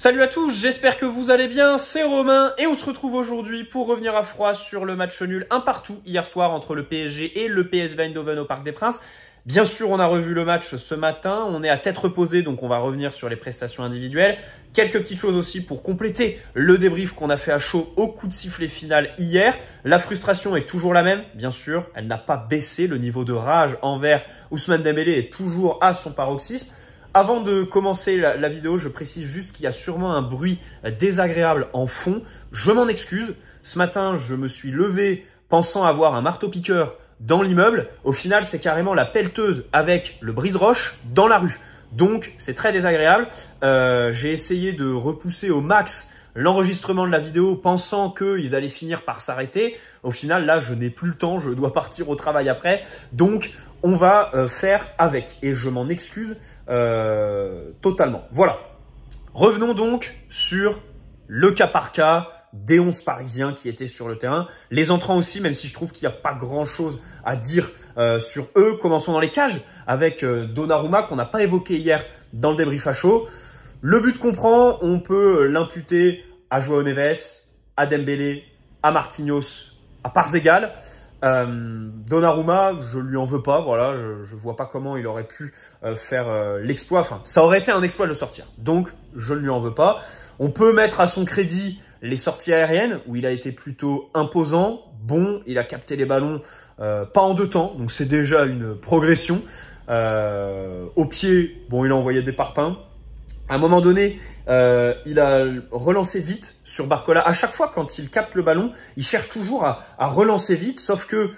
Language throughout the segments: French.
Salut à tous, j'espère que vous allez bien, c'est Romain et on se retrouve aujourd'hui pour revenir à froid sur le match nul un partout hier soir entre le PSG et le PSV Eindhoven au Parc des Princes. Bien sûr, on a revu le match ce matin, on est à tête reposée, donc on va revenir sur les prestations individuelles. Quelques petites choses aussi pour compléter le débrief qu'on a fait à chaud au coup de sifflet final hier. La frustration est toujours la même, bien sûr, elle n'a pas baissé, le niveau de rage envers Ousmane Dembélé est toujours à son paroxysme. Avant de commencer la, vidéo, je précise juste qu'il y a sûrement un bruit désagréable en fond. Je m'en excuse. Ce matin, je me suis levé pensant avoir un marteau-piqueur dans l'immeuble. Au final, c'est carrément la pelleteuse avec le brise-roche dans la rue. Donc, c'est très désagréable. Euh, j'ai essayé de repousser au max l'enregistrement de la vidéo pensant qu'ils allaient finir par s'arrêter. Au final, là, je n'ai plus le temps, je dois partir au travail après. Donc, on va euh, faire avec. Et je m'en excuse euh, totalement. Voilà. Revenons donc sur le cas par cas des 11 Parisiens qui étaient sur le terrain. Les entrants aussi, même si je trouve qu'il n'y a pas grand-chose à dire euh, sur eux. Commençons dans les cages avec Donnarumma qu'on n'a pas évoqué hier dans le débrief à chaud. Le but qu'on prend, on peut l'imputer à Joao Neves, à Dembélé, à Marquinhos, à parts égales. Euh, Donnarumma, je lui en veux pas, voilà, je, je vois pas comment il aurait pu euh, faire euh, l'exploit. Enfin, ça aurait été un exploit de sortir. Donc, je ne lui en veux pas. On peut mettre à son crédit les sorties aériennes où il a été plutôt imposant, bon, il a capté les ballons euh, pas en deux temps, donc c'est déjà une progression. au pied, bon, il a envoyé des parpaings. À un moment donné, il a relancé vite, sur Barcola. À chaque fois, quand il capte le ballon, il cherche toujours à, relancer vite, sauf que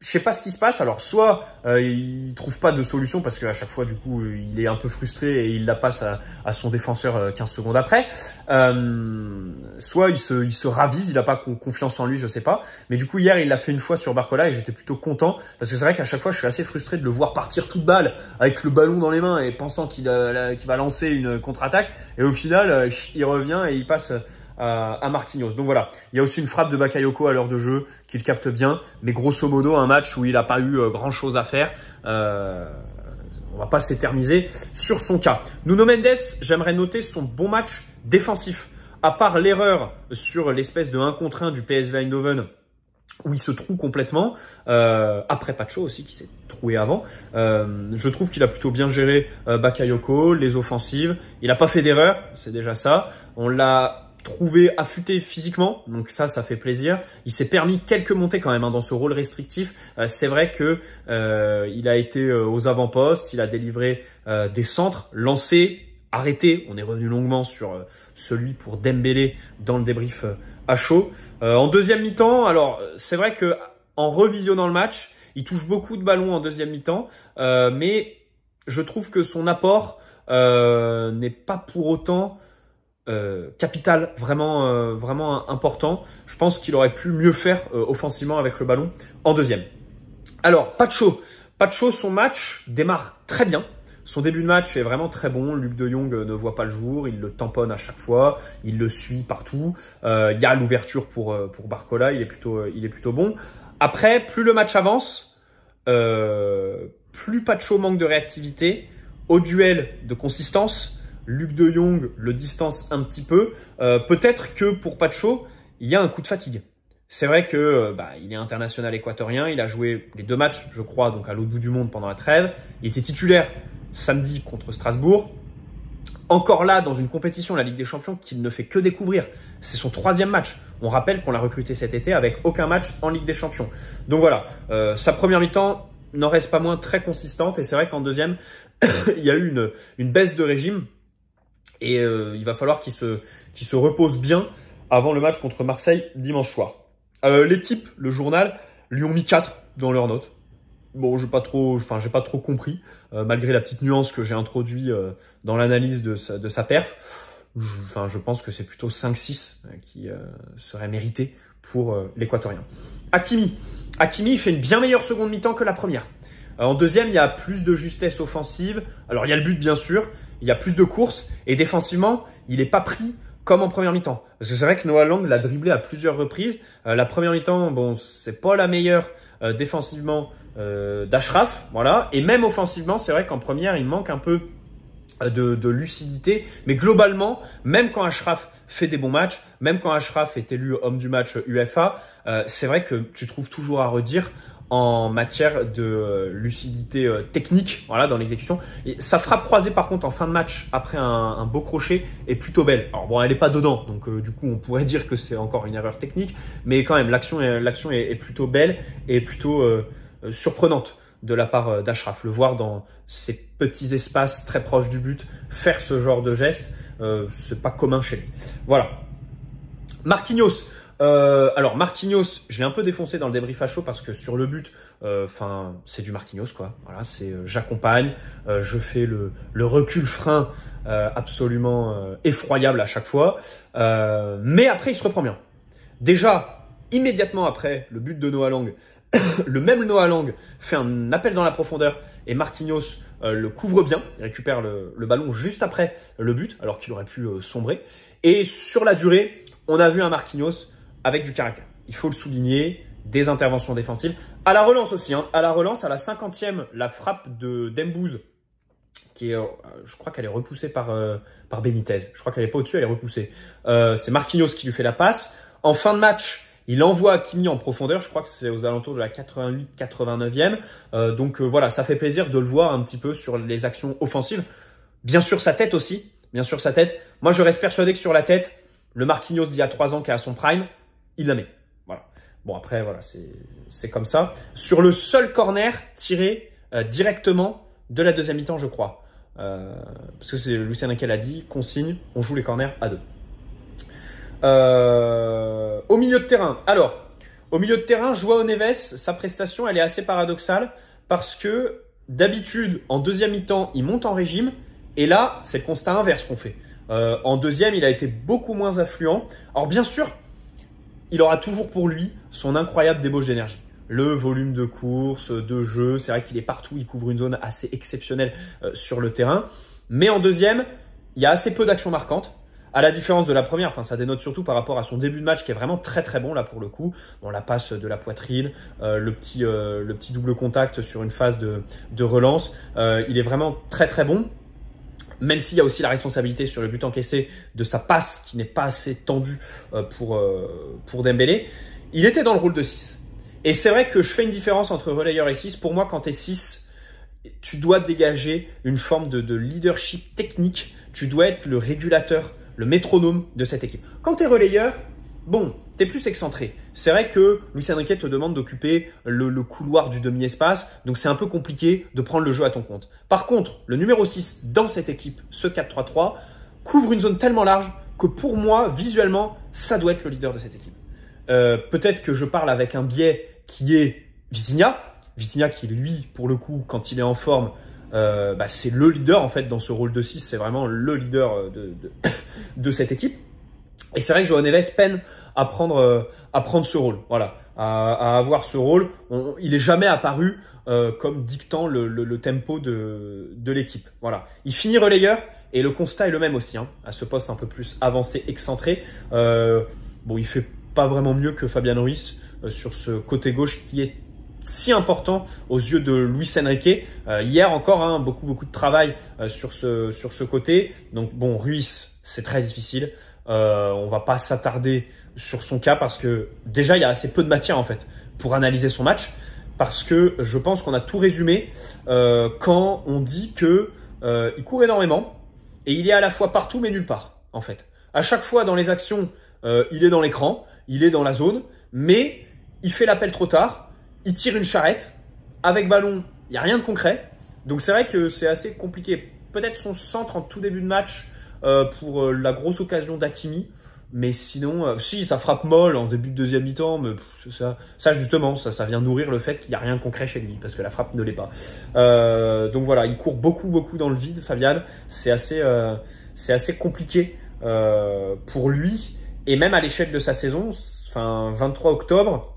je sais pas ce qui se passe. Alors soit euh, il trouve pas de solution parce qu'à chaque fois du coup il est un peu frustré et il la passe à, son défenseur 15 euh, secondes après. Euh, soit il se, ravise, il a pas confiance en lui, je sais pas. Mais du coup hier il l'a fait une fois sur Barcola et j'étais plutôt content parce que c'est vrai qu'à chaque fois je suis assez frustré de le voir partir toute balle avec le ballon dans les mains et pensant qu'il va lancer une contre-attaque et au final il revient et il passe à, euh, à, Marquinhos. Donc voilà, il y a aussi une frappe de Bakayoko à l'heure de jeu qu'il capte bien, mais grosso modo un match où il n'a pas eu euh, grand-chose à faire. Euh, on va pas s'éterniser sur son cas. Nuno Mendes, j'aimerais noter son bon match défensif. À part l'erreur sur l'espèce de 1 contre 1 du PSV Eindhoven, où il se trouve complètement, euh, après Pacho aussi qui s'est troué avant, euh, je trouve qu'il a plutôt bien géré Bakayoko, les offensives, il n'a pas fait d'erreur, c'est déjà ça, on l'a trouvé affûté physiquement, donc ça, ça fait plaisir. Il s'est permis quelques montées quand même hein, dans ce rôle restrictif. Euh, c'est vrai que euh, il a été euh, aux avant-postes, il a délivré des centres, lancé, arrêté. On est revenu longuement sur celui pour Dembélé dans le débrief à chaud. en deuxième mi-temps, alors c'est vrai que en revisionnant le match, il touche beaucoup de ballons en deuxième mi-temps, mais je trouve que son apport n'est pas pour autant euh, capital vraiment euh, vraiment important. Je pense qu'il aurait pu mieux faire euh, offensivement avec le ballon en deuxième. Alors Pacho, Pacho son match démarre très bien. Son début de match est vraiment très bon. Luc de Jong ne voit pas le jour, il le tamponne à chaque fois, il le suit partout. Il y a l'ouverture pour pour Barcola, il est plutôt il est plutôt bon. Après, plus le match avance, plus Pacho manque de réactivité, au duel de consistance Luc de Jong le distance un petit peu. Euh, peut-être que pour Pacho, il y a un coup de fatigue. C'est vrai que euh, bah, il est international équatorien, il a joué les deux matchs, je crois, donc à l'autre bout du monde pendant la trêve. Il était titulaire samedi contre Strasbourg. Encore là, dans une compétition, la Ligue des Champions, qu'il ne fait que découvrir. C'est son troisième match. On rappelle qu'on l'a recruté cet été avec aucun match en Ligue des Champions. Donc voilà, euh, sa première mi-temps n'en reste pas moins très consistante. Et c'est vrai qu'en deuxième, il y a eu une, une baisse de régime. Et euh, il va falloir qu'il se, se repose bien avant le match contre Marseille dimanche soir. Euh, L'équipe, le journal, lui ont mis 4 dans leur note. Bon, je pas trop, enfin, j'ai pas trop compris, euh, malgré la petite nuance que j'ai introduite euh, dans l'analyse de sa, de sa perf. Enfin, je pense que c'est plutôt 5-6 qui serait mérité pour l'équatorien. Hakimi. Hakimi fait une bien meilleure seconde mi-temps que la première. en deuxième, il y a plus de justesse offensive. Alors, il y a le but, bien sûr, il y a plus de courses et défensivement, il n'est pas pris comme en première mi-temps. Parce que c'est vrai que Noah Lang l'a dribblé à plusieurs reprises. Euh, la première mi-temps, bon, c'est pas la meilleure euh, défensivement euh, d'Ashraf, voilà. Et même offensivement, c'est vrai qu'en première, il manque un peu euh, de, de, lucidité. Mais globalement, même quand Ashraf fait des bons matchs, même quand Ashraf est élu homme du match UEFA, c'est vrai que tu trouves toujours à redire en matière de euh, lucidité euh, technique voilà, dans l'exécution. sa frappe croisée par contre en fin de match après un, beau crochet est plutôt belle. Alors bon elle n'est pas dedans donc euh, du coup on pourrait dire que c'est encore une erreur technique mais quand même l'action est, est, plutôt belle et plutôt surprenante de la part d'Ashraf. Le voir dans ces petits espaces très proches du but faire ce genre de geste c'est pas commun chez lui. Voilà. Marquinhos, euh, alors Marquinhos, je l'ai un peu défoncé dans le débrief à chaud parce que sur le but, euh, enfin c'est du Marquinhos quoi. Voilà, c'est euh, j'accompagne, je fais le, recul frein absolument effroyable à chaque fois. mais après il se reprend bien. Déjà immédiatement après le but de Noah Lang, le même Noah Lang fait un appel dans la profondeur et Marquinhos le couvre bien, il récupère le, ballon juste après le but alors qu'il aurait pu sombrer. Et sur la durée, on a vu un Marquinhos avec du caractère. Il faut le souligner, des interventions défensives. À la relance aussi, hein. à la relance, à la 50 la frappe de Dembouz, qui est, euh, je crois qu'elle est repoussée par, euh, par Benitez. Je crois qu'elle est pas au-dessus, elle est repoussée. Euh, c'est Marquinhos qui lui fait la passe. En fin de match, il envoie Kimi en profondeur, je crois que c'est aux alentours de la 88-89e. donc voilà, ça fait plaisir de le voir un petit peu sur les actions offensives. Bien sûr sa tête aussi, bien sûr sa tête. Moi je reste persuadé que sur la tête, le Marquinhos d'il y a trois ans qui est à son prime, il la met. Voilà. Bon, après, voilà, c'est comme ça. Sur le seul corner tiré euh, directement de la deuxième mi-temps, je crois. Euh, parce que c'est Lucien Riquel a dit, consigne, on joue les corners à deux. Euh, au milieu de terrain. Alors, au milieu de terrain, Joao Neves, sa prestation, elle est assez paradoxale parce que d'habitude, en deuxième mi-temps, il monte en régime. Et là, c'est le constat inverse qu'on fait. en deuxième, il a été beaucoup moins affluent. Alors bien sûr, il aura toujours pour lui son incroyable débauche d'énergie le volume de course, de jeu. C'est vrai qu'il est partout, il couvre une zone assez exceptionnelle euh, sur le terrain. Mais en deuxième, il y a assez peu d'actions marquantes. À la différence de la première, enfin ça dénote surtout par rapport à son début de match qui est vraiment très très bon là pour le coup. Bon la passe de la poitrine, euh, le petit euh, le petit double contact sur une phase de, relance, il est vraiment très très bon même s'il y a aussi la responsabilité sur le but encaissé de sa passe qui n'est pas assez tendue euh, pour, euh, pour Dembélé, il était dans le rôle de 6. Et c'est vrai que je fais une différence entre relayeur et 6. Pour moi, quand tu es 6, tu dois dégager une forme de, leadership technique. Tu dois être le régulateur, le métronome de cette équipe. Quand tu es relayeur, bon, tu es plus excentré. C'est vrai que Lucien Riquet te demande d'occuper le, couloir du demi-espace, donc c'est un peu compliqué de prendre le jeu à ton compte. Par contre, le numéro 6 dans cette équipe, ce 4-3-3, couvre une zone tellement large que pour moi, visuellement, ça doit être le leader de cette équipe. Euh, peut-être que je parle avec un biais qui est Vizinha. Vizinha qui, lui, pour le coup, quand il est en forme, euh, bah, c'est le leader en fait dans ce rôle de 6, c'est vraiment le leader euh, de, cette équipe. Et c'est vrai que Johan Neves peine euh, à prendre, ce rôle. Voilà, à, avoir ce rôle. il est jamais apparu euh, comme dictant le, tempo de, l'équipe. Voilà. Il finit relayeur et le constat est le même aussi. Hein, à ce poste un peu plus avancé, excentré. Euh, bon, il fait pas vraiment mieux que Fabian Ruiz euh, sur ce côté gauche qui est si important aux yeux de Luis Enrique. hier encore, hein, beaucoup beaucoup de travail sur ce sur ce côté. Donc bon, Ruiz, c'est très difficile. on va pas s'attarder sur son cas parce que déjà, il y a assez peu de matière en fait pour analyser son match parce que je pense qu'on a tout résumé euh, quand on dit que euh, il court énormément et il est à la fois partout mais nulle part en fait. À chaque fois dans les actions, euh, il est dans l'écran, il est dans la zone, mais il fait l'appel trop tard, il tire une charrette avec ballon, il n'y a rien de concret. Donc c'est vrai que c'est assez compliqué. Peut-être son centre en tout début de match pour la grosse occasion d'Akimi mais sinon, euh, si, ça frappe molle en début de deuxième mi-temps, mais ça, ça justement, ça, vient nourrir le fait qu'il n'y a rien de concret chez lui, parce que la frappe ne l'est pas. Euh, donc voilà, il court beaucoup, beaucoup dans le vide, Fabian. C'est assez, euh, c'est assez compliqué pour lui. Et même à l'échelle de sa saison, enfin 23 octobre,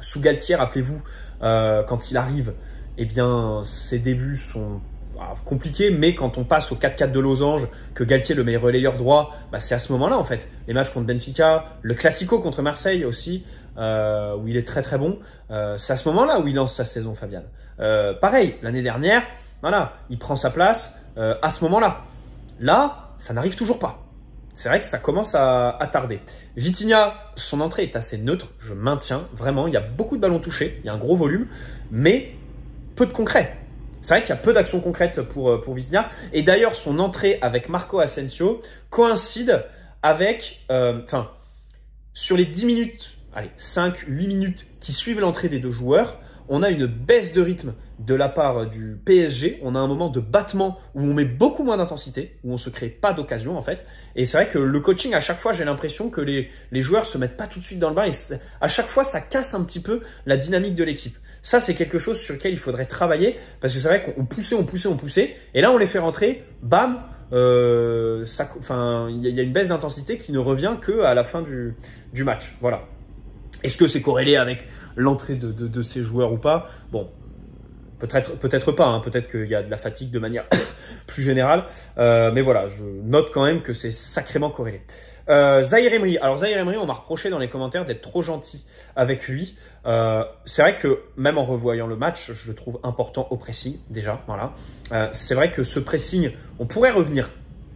sous Galtier, rappelez-vous, quand il arrive, eh bien, ses débuts sont bah, compliqué, mais quand on passe au 4-4 de losange, que Galtier le meilleur relayeur droit, bah, c'est à ce moment-là en fait. Les matchs contre Benfica, le Classico contre Marseille aussi, euh, où il est très très bon, euh, c'est à ce moment-là où il lance sa saison, Fabian. Euh, pareil, l'année dernière, voilà, il prend sa place à ce moment-là. Là, ça n'arrive toujours pas. C'est vrai que ça commence à, à tarder. Vitinha, son entrée est assez neutre, je maintiens, vraiment. Il y a beaucoup de ballons touchés, il y a un gros volume, mais peu de concret. C'est vrai qu'il y a peu d'actions concrètes pour, euh, pour Et d'ailleurs, son entrée avec Marco Asensio coïncide avec... Euh, enfin, sur les 10 minutes, allez, 5-8 minutes qui suivent l'entrée des deux joueurs, on a une baisse de rythme de la part euh, du PSG. On a un moment de battement où on met beaucoup moins d'intensité, où on se crée pas d'occasion en fait. Et c'est vrai que le coaching, à chaque fois, j'ai l'impression que les, les joueurs se mettent pas tout de suite dans le bain et à chaque fois, ça casse un petit peu la dynamique de l'équipe. Ça, c'est quelque chose sur lequel il faudrait travailler parce que c'est vrai qu'on poussait, on poussait, on poussait. Et là, on les fait rentrer, bam, euh, il y, a une baisse d'intensité qui ne revient que à la fin du, match. Voilà. Est-ce que c'est corrélé avec l'entrée de, ces joueurs ou pas Bon, peut-être peut-être pas. Hein. peut-être qu'il y a de la fatigue de manière plus générale. Euh, mais voilà, je note quand même que c'est sacrément corrélé. Euh, Emery. Alors on m'a reproché dans les commentaires d'être trop gentil avec lui. Euh, c'est vrai que même en revoyant le match, je le trouve important au pressing déjà. Voilà. Euh, c'est vrai que ce pressing, on pourrait revenir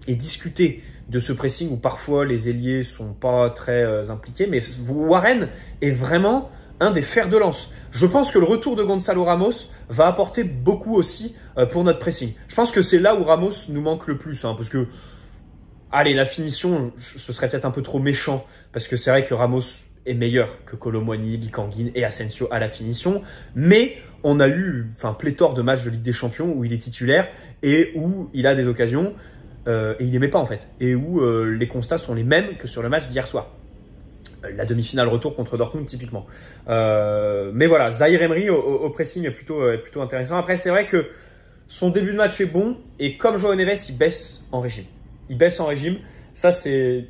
et discuter de ce pressing où parfois les ailiers sont pas très impliqués, mais Warren est vraiment un des fers de lance. Je pense que le retour de Gonzalo Ramos va apporter beaucoup aussi pour notre pressing. Je pense que c'est là où Ramos nous manque le plus, hein, parce que Allez, la finition, ce serait peut-être un peu trop méchant, parce que c'est vrai que Ramos est meilleur que Colomboigny, Licanguin et Asensio à la finition, mais on a eu enfin pléthore de matchs de Ligue des Champions où il est titulaire et où il a des occasions euh, et il les met pas en fait, et où euh, les constats sont les mêmes que sur le match d'hier soir. Euh, la demi-finale retour contre Dortmund typiquement. mais voilà, Zaire Emery au, pressing est plutôt, plutôt intéressant. Après, c'est vrai que son début de match est bon et comme Joao Neves, il baisse en régime il baisse en régime. Ça, c'est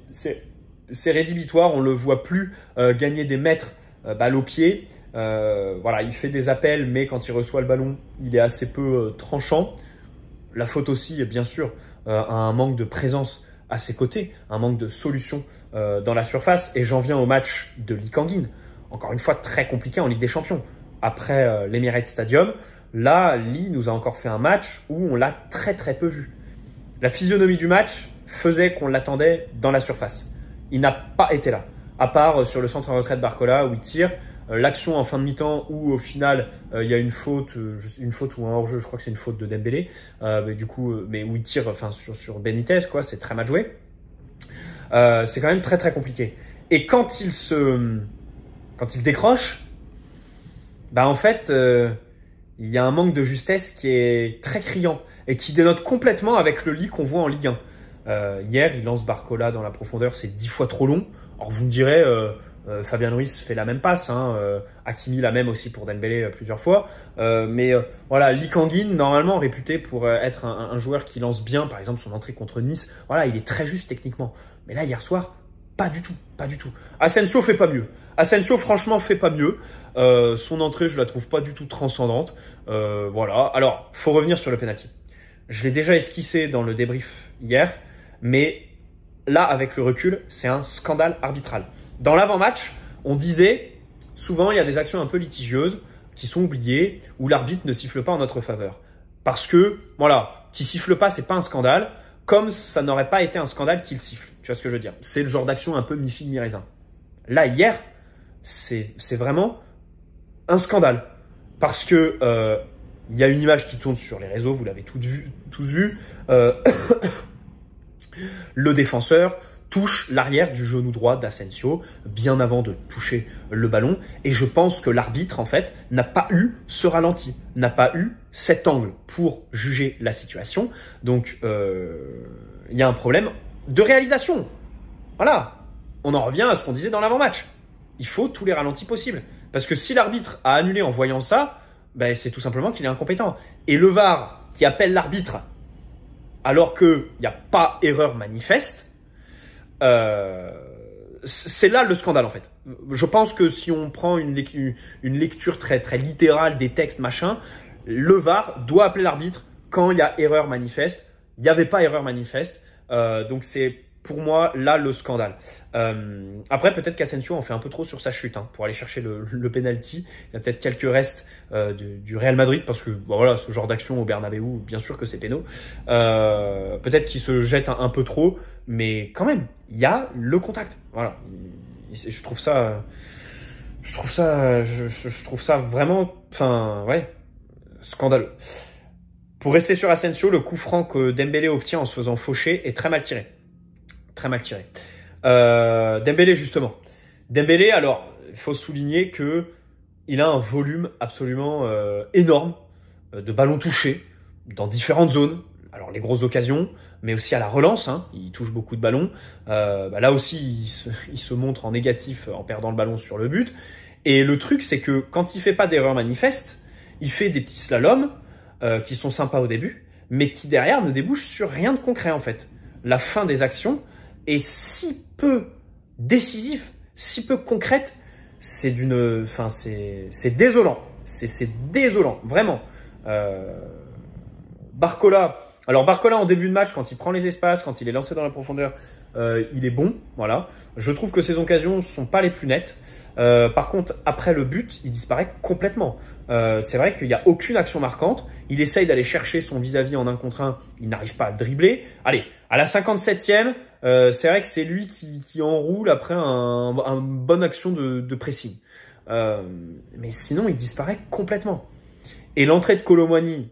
rédhibitoire. On ne le voit plus euh, gagner des mètres euh, balle au pied. Euh, voilà, il fait des appels, mais quand il reçoit le ballon, il est assez peu tranchant. La faute aussi, bien sûr, à un manque de présence à ses côtés, un manque de solution dans la surface. Et j'en viens au match de Likanguin. Encore une fois, très compliqué en Ligue des Champions. Après l'Emirates Stadium, là, Lee nous a encore fait un match où on l'a très très peu vu. La physionomie du match faisait qu'on l'attendait dans la surface. Il n'a pas été là, à part euh, sur le centre en retraite Barcola où il tire. Euh, l'action en fin de mi-temps où au final euh, il y a une faute, une faute ou un hors-jeu, je crois que c'est une faute de Dembélé, mais du coup, mais où il tire, enfin sur, Benitez quoi, c'est très mal joué. c'est quand même très très compliqué. Et quand il se, quand il décroche, bah en fait, il y a un manque de justesse qui est très criant et qui dénote complètement avec le lit qu'on voit en Ligue 1. Euh, hier, il lance Barcola dans la profondeur, c'est dix fois trop long. Alors, vous me direz, euh, euh, Fabien Ruiz fait la même passe, hein, euh, Hakimi la même aussi pour Dembélé euh, plusieurs fois. mais voilà, Lee Kangin, normalement réputé pour être un, un, joueur qui lance bien, par exemple son entrée contre Nice, voilà, il est très juste techniquement. Mais là, hier soir, pas du tout, pas du tout. Asensio fait pas mieux. Asensio, franchement, fait pas mieux. son entrée, je la trouve pas du tout transcendante. voilà. Alors, faut revenir sur le penalty. Je l'ai déjà esquissé dans le débrief hier, mais là, avec le recul, c'est un scandale arbitral. Dans l'avant-match, on disait souvent il y a des actions un peu litigieuses qui sont oubliées où l'arbitre ne siffle pas en notre faveur. Parce que, voilà, qui siffle pas, c'est pas un scandale, comme ça n'aurait pas été un scandale qu'il siffle. Tu vois ce que je veux dire C'est le genre d'action un peu mi fig mi raisin. Là, hier, c'est vraiment un scandale. Parce que euh, il y a une image qui tourne sur les réseaux, vous l'avez toutes vu, tous vu. Euh, le défenseur touche l'arrière du genou droit d'Asensio bien avant de toucher le ballon. Et je pense que l'arbitre, en fait, n'a pas eu ce ralenti, n'a pas eu cet angle pour juger la situation. Donc, euh, il y a un problème de réalisation. Voilà. On en revient à ce qu'on disait dans l'avant-match. Il faut tous les ralentis possibles. Parce que si l'arbitre a annulé en voyant ça, ben, c'est tout simplement qu'il est incompétent. Et le VAR qui appelle l'arbitre alors qu'il n'y a pas erreur manifeste, euh, c'est là le scandale en fait. Je pense que si on prend une, lecture, une lecture très, très littérale des textes, machin, le VAR doit appeler l'arbitre quand il y a erreur manifeste. Il n'y avait pas erreur manifeste. Euh, donc c'est pour moi, là, le scandale. Euh, après, peut-être qu'Asensio en fait un peu trop sur sa chute hein, pour aller chercher le, le penalty. Il y a peut-être quelques restes euh, du, du, Real Madrid parce que bon, bah, voilà, ce genre d'action au Bernabeu, bien sûr que c'est péno. Euh, peut-être qu'il se jette un, peu trop, mais quand même, il y a le contact. Voilà, je trouve ça, je trouve ça, je, je trouve ça vraiment, enfin, ouais, scandaleux. Pour rester sur Asensio, le coup franc que Dembélé obtient en se faisant faucher est très mal tiré. Très mal tiré. Euh, Dembélé justement. Dembélé, alors il faut souligner que il a un volume absolument euh, énorme euh, de ballons touchés dans différentes zones. Alors les grosses occasions, mais aussi à la relance. Hein. il touche beaucoup de ballons. Euh, bah, là aussi, il se, montre en négatif en perdant le ballon sur le but. Et le truc, c'est que quand il fait pas d'erreur manifeste, il fait des petits slaloms qui sont sympas au début, mais qui derrière ne débouchent sur rien de concret en fait. La fin des actions, est si peu décisif, si peu concrète, c'est d'une, enfin c'est désolant, c'est désolant, vraiment. Euh, Barcola, alors Barcola en début de match, quand il prend les espaces, quand il est lancé dans la profondeur, euh, il est bon, voilà. Je trouve que ses occasions sont pas les plus nettes. Euh, par contre, après le but, il disparaît complètement. c'est vrai qu'il n'y a aucune action marquante. Il essaye d'aller chercher son vis-à-vis en un contre un. Il n'arrive pas à dribbler. Allez, à la 57e, euh, c'est vrai que c'est lui qui, enroule après un, bonne action de, pressing. Euh, mais sinon, il disparaît complètement. Et l'entrée de Colomani,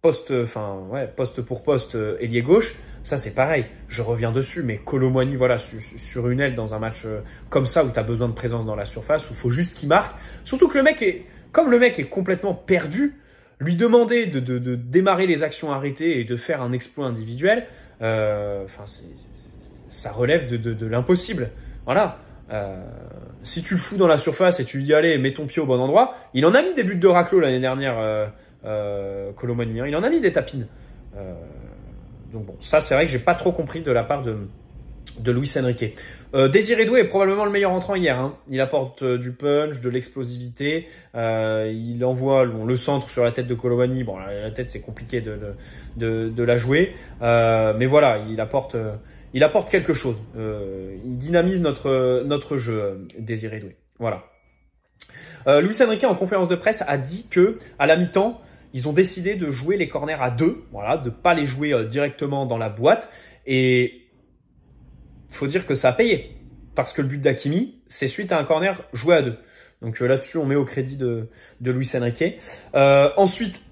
poste, enfin ouais, poste pour poste, euh, ailier gauche, ça c'est pareil. Je reviens dessus, mais Colomani, voilà, sur une aile dans un match comme ça où t'as besoin de présence dans la surface, où faut juste qu'il marque. Surtout que le mec est, comme le mec est complètement perdu, lui demander de, démarrer les actions arrêtées et de faire un exploit individuel, enfin c'est ça relève de, l'impossible. Voilà. Euh, si tu le fous dans la surface et tu lui dis allez, mets ton pied au bon endroit, il en a mis des buts de raclo l'année dernière, euh, euh hein. il en a mis des tapines. Euh, donc bon, ça c'est vrai que j'ai pas trop compris de la part de, de Luis Enrique. Euh, Désiré Doué est probablement le meilleur entrant hier. Hein. Il apporte euh, du punch, de l'explosivité. Euh, il envoie le centre sur la tête de Colomani. Bon, la, tête c'est compliqué de, de, la jouer, euh, mais voilà, il apporte, il apporte quelque chose. il dynamise notre notre jeu, Désiré Doué. Voilà. Luis Enrique en conférence de presse a dit que à la mi-temps, ils ont décidé de jouer les corners à deux, voilà, de pas les jouer directement dans la boîte et faut dire que ça a payé. Parce que le but d'Akimi, c'est suite à un corner joué à deux. Donc euh, là-dessus, on met au crédit de, de Luis Enrique. Euh, ensuite,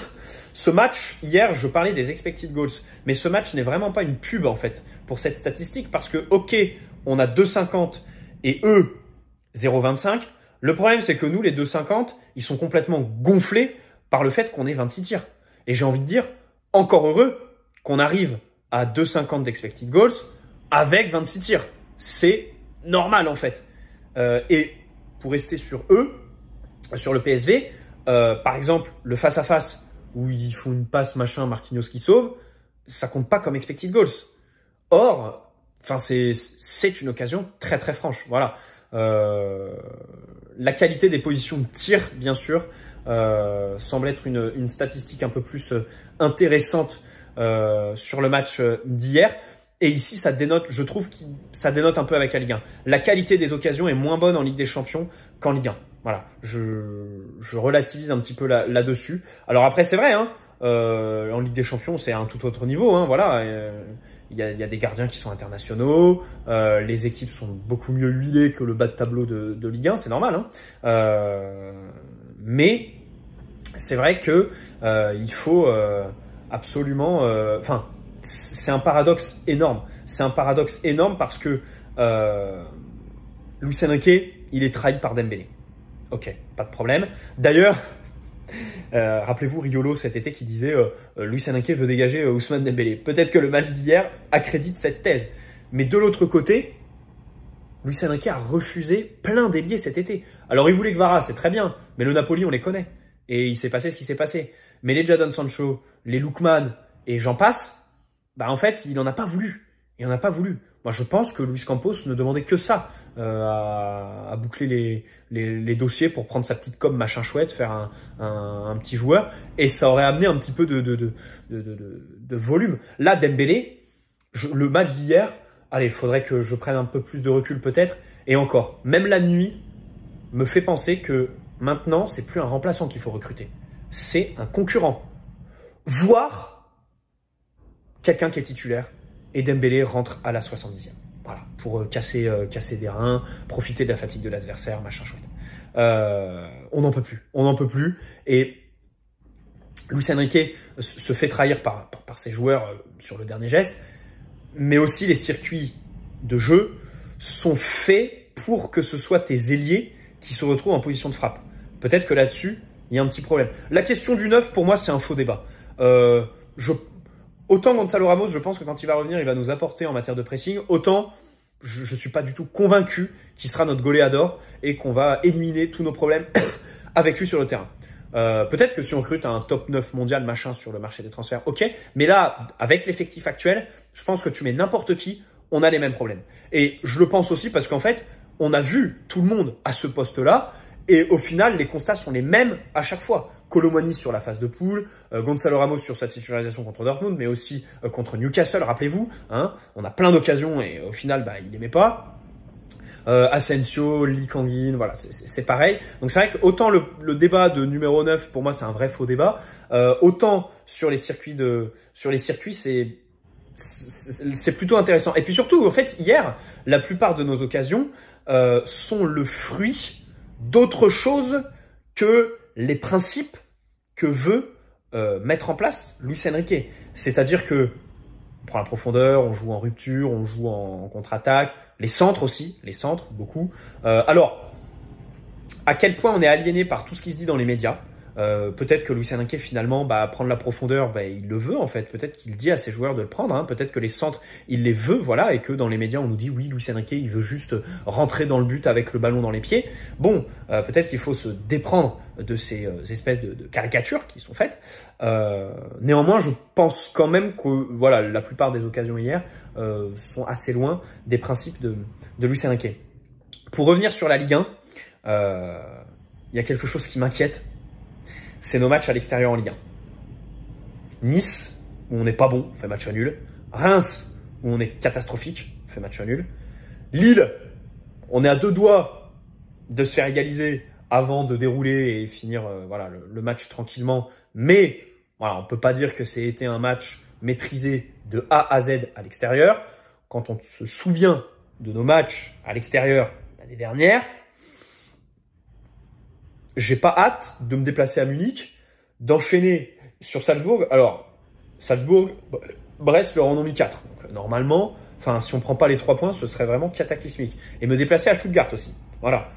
ce match, hier, je parlais des expected goals. Mais ce match n'est vraiment pas une pub, en fait, pour cette statistique. Parce que, ok, on a 2,50 et eux, 0,25. Le problème, c'est que nous, les 2,50, ils sont complètement gonflés par le fait qu'on ait 26 tirs. Et j'ai envie de dire, encore heureux qu'on arrive à 2,50 d'expected goals avec 26 tirs. C'est normal en fait. Euh, et pour rester sur eux, sur le PSV, euh, par exemple, le face-à-face où ils font une passe machin, Marquinhos qui sauve, ça compte pas comme expected goals. Or, enfin c'est une occasion très très franche. Voilà. Euh, la qualité des positions de tir, bien sûr, semble être une, une, statistique un peu plus intéressante sur le match d'hier. Et ici, ça dénote, je trouve que ça dénote un peu avec la Ligue 1. La qualité des occasions est moins bonne en Ligue des Champions qu'en Ligue 1. Voilà, je, je relativise un petit peu là-dessus. Alors après, c'est vrai, hein, euh, en Ligue des Champions, c'est un tout autre niveau. Hein, voilà, euh, il y, a, y, a, des gardiens qui sont internationaux, euh, les équipes sont beaucoup mieux huilées que le bas de tableau de, de Ligue 1, c'est normal. Hein. Euh, mais c'est vrai que euh, il faut absolument, enfin c'est un paradoxe énorme. C'est un paradoxe énorme parce que Louis euh, Luis il est trahi par Dembélé. Ok, pas de problème. D'ailleurs, euh, rappelez-vous Riolo cet été qui disait euh, Luis Enrique veut dégager euh, Ousmane Dembélé. Peut-être que le match d'hier accrédite cette thèse. Mais de l'autre côté, Luis Enrique a refusé plein d'ailiers cet été. Alors il voulait que Vara, c'est très bien, mais le Napoli, on les connaît. Et il s'est passé ce qui s'est passé. Mais les Jadon Sancho, les Lukman et j'en passe, bah en fait, il n'en a pas voulu. Il n'en a pas voulu. Moi, je pense que Luis Campos ne demandait que ça, euh, à, boucler les, les, dossiers pour prendre sa petite com machin chouette, faire un, un, petit joueur, et ça aurait amené un petit peu de, de, de, de, volume. Là, Dembélé, le match d'hier, allez, il faudrait que je prenne un peu plus de recul peut-être, et encore, même la nuit me fait penser que maintenant, c'est plus un remplaçant qu'il faut recruter, c'est un concurrent. Voire quelqu'un qui est titulaire et Dembélé rentre à la 70e. Voilà, pour euh, casser, euh, casser des reins, profiter de la fatigue de l'adversaire, machin chouette. Euh, on n'en peut plus, on n'en peut plus. Et Luis Enrique se fait trahir par, ses joueurs sur le dernier geste, mais aussi les circuits de jeu sont faits pour que ce soit tes ailiers qui se retrouvent en position de frappe. Peut-être que là-dessus, il y a un petit problème. La question du 9, pour moi, c'est un faux débat. je, autant Gonzalo Ramos, je pense que quand il va revenir, il va nous apporter en matière de pressing, autant je ne suis pas du tout convaincu qu'il sera notre goléador et qu'on va éliminer tous nos problèmes avec lui sur le terrain. Euh, peut-être que si on recrute un top 9 mondial machin sur le marché des transferts, ok. Mais là, avec l'effectif actuel, je pense que tu mets n'importe qui, on a les mêmes problèmes. Et je le pense aussi parce qu'en fait, on a vu tout le monde à ce poste-là et au final, les constats sont les mêmes à chaque fois. Colomani sur la phase de poule, euh, Gonzalo Ramos sur sa titularisation contre Dortmund, mais aussi euh, contre Newcastle, rappelez-vous. Hein, on a plein d'occasions et au final, bah, il n'aimait pas. Euh, Asensio, Lee voilà, c'est pareil. Donc c'est vrai que autant le, débat de numéro 9, pour moi, c'est un vrai faux débat, autant sur les circuits, de, sur les circuits, c'est c'est plutôt intéressant. Et puis surtout, en fait, hier, la plupart de nos occasions sont le fruit d'autres choses que les principes que veut euh, mettre en place Luis Enrique. C'est-à-dire que on prend la profondeur, on joue en rupture, on joue en contre-attaque, les centres aussi, les centres, beaucoup. Euh, alors, à quel point on est aliéné par tout ce qui se dit dans les médias euh, peut-être que Lucien Enrique, finalement, bah, prendre la profondeur, bah, il le veut en fait. Peut-être qu'il dit à ses joueurs de le prendre. Hein. Peut-être que les centres, il les veut, voilà, et que dans les médias, on nous dit oui, Lucien Enrique, il veut juste rentrer dans le but avec le ballon dans les pieds. Bon, euh, peut-être qu'il faut se déprendre de ces euh, espèces de, caricatures qui sont faites. néanmoins, je pense quand même que voilà, la plupart des occasions hier sont assez loin des principes de, de Lucien Pour revenir sur la Ligue 1, il y a quelque chose qui m'inquiète c'est nos matchs à l'extérieur en Ligue 1. Nice, où on n'est pas bon, fait match à nul. Reims, où on est catastrophique, fait match à nul. Lille, on est à deux doigts de se faire égaliser avant de dérouler et finir euh, voilà, le, match tranquillement. Mais voilà, on ne peut pas dire que c'est été un match maîtrisé de A à Z à l'extérieur. Quand on se souvient de nos matchs à l'extérieur l'année dernière, j'ai pas hâte de me déplacer à Munich, d'enchaîner sur Salzbourg. Alors, Salzbourg, Brest leur en ont mis 4. normalement, enfin, si on prend pas les 3 points, ce serait vraiment cataclysmique. Et me déplacer à Stuttgart aussi. Voilà.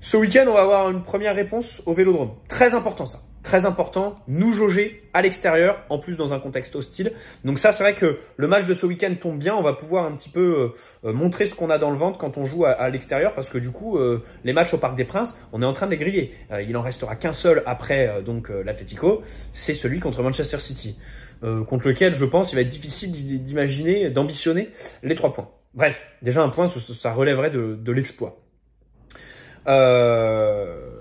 Ce week-end, on va avoir une première réponse au vélodrome. Très important ça très important, nous jauger à l'extérieur, en plus dans un contexte hostile. Donc ça, c'est vrai que le match de ce week-end tombe bien, on va pouvoir un petit peu euh, euh, montrer ce qu'on a dans le ventre quand on joue à, l'extérieur, parce que du coup, euh, les matchs au Parc des Princes, on est en train de les griller. il en restera qu'un seul après donc l'Atlético, c'est celui contre Manchester City, contre lequel je pense il va être difficile d'imaginer, d'ambitionner les trois points. Bref, déjà un point, ça relèverait de, de l'exploit. Euh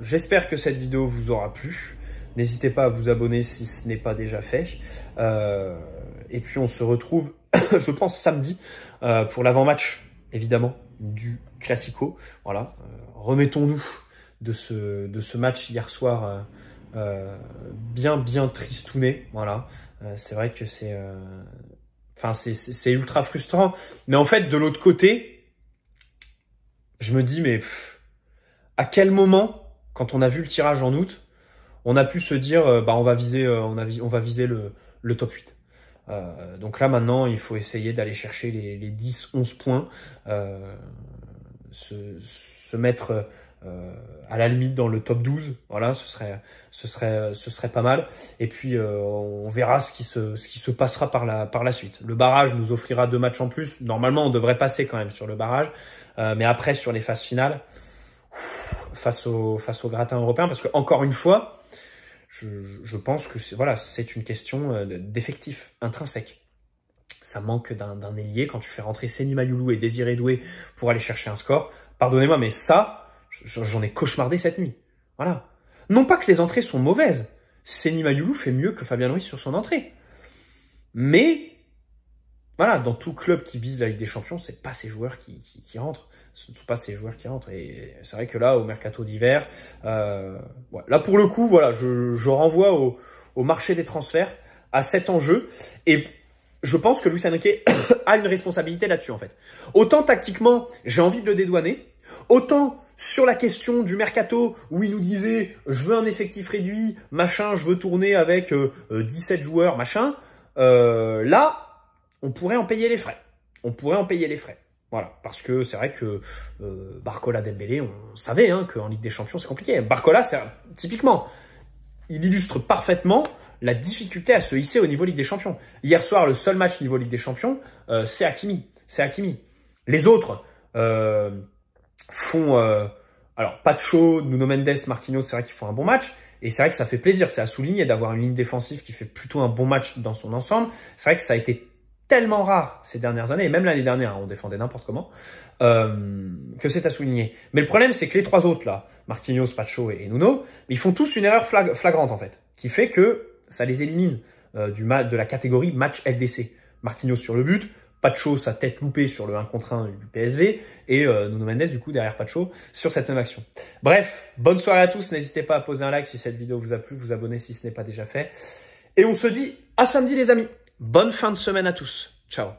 J'espère que cette vidéo vous aura plu. N'hésitez pas à vous abonner si ce n'est pas déjà fait. Euh, et puis on se retrouve, je pense, samedi euh, pour l'avant-match, évidemment, du Classico. Voilà, euh, remettons-nous de ce, de ce match hier soir bien, bien tristouné. Voilà, c'est vrai que c'est... Enfin, c'est ultra frustrant. Mais en fait, de l'autre côté, je me dis, mais à quel moment quand on a vu le tirage en août, on a pu se dire, euh, bah, on va viser, euh, on, va viser le, top 8. Euh, donc là maintenant, il faut essayer d'aller chercher les, 10-11 points, se, mettre à la limite dans le top 12. Voilà, ce serait, ce serait, ce serait pas mal. Et puis on verra ce qui se, passera par la, par la suite. Le barrage nous offrira deux matchs en plus. Normalement, on devrait passer quand même sur le barrage, mais après sur les phases finales face au, au gratin européen, parce que encore une fois, je, pense que c'est voilà, une question euh, d'effectif intrinsèque. Ça manque d'un ailier quand tu fais rentrer Mayoulou et Désiré Doué pour aller chercher un score. Pardonnez-moi, mais ça, j'en ai cauchemardé cette nuit. Voilà. Non pas que les entrées sont mauvaises. Mayoulou fait mieux que Fabien Ruiz sur son entrée. Mais voilà, dans tout club qui vise la Ligue des Champions, c'est pas ces joueurs qui rentrent ce ne sont pas ces joueurs qui rentrent. Et c'est vrai que là, au mercato d'hiver, euh, là pour le coup, voilà, je, renvoie au, marché des transferts, à cet enjeu. Et je pense que Luis Enrique a une responsabilité là-dessus, en fait. Autant tactiquement, j'ai envie de le dédouaner, autant sur la question du mercato où il nous disait je veux un effectif réduit, machin, je veux tourner avec 17 euh, euh, joueurs, machin, là, on pourrait en payer les frais. On pourrait en payer les frais. Voilà, parce que c'est vrai que euh, Barcola Dembélé, on savait hein, qu'en Ligue des Champions, c'est compliqué. Barcola, c'est typiquement, il illustre parfaitement la difficulté à se hisser au niveau Ligue des Champions. Hier soir, le seul match niveau Ligue des Champions, euh, c'est Hakimi. C'est Hakimi. Les autres euh, font... Euh, alors, Pacho, Nuno Mendes, Marquinhos, c'est vrai qu'ils font un bon match. Et c'est vrai que ça fait plaisir, c'est à souligner d'avoir une ligne défensive qui fait plutôt un bon match dans son ensemble. C'est vrai que ça a été tellement rare ces dernières années, et même l'année dernière, hein, on défendait n'importe comment, euh, que c'est à souligner. Mais le problème, c'est que les trois autres, là, Marquinhos, Pacho et, Nuno, ils font tous une erreur flagrante, en fait, qui fait que ça les élimine euh, du de la catégorie match FDC. Marquinhos sur le but, Pacho, sa tête loupée sur le 1 contre 1 du PSV, et euh, Nuno Mendes, du coup, derrière Pacho, sur cette même action. Bref, bonne soirée à tous, n'hésitez pas à poser un like si cette vidéo vous a plu, vous abonner si ce n'est pas déjà fait, et on se dit à samedi les amis Bonne fin de semaine à tous. Ciao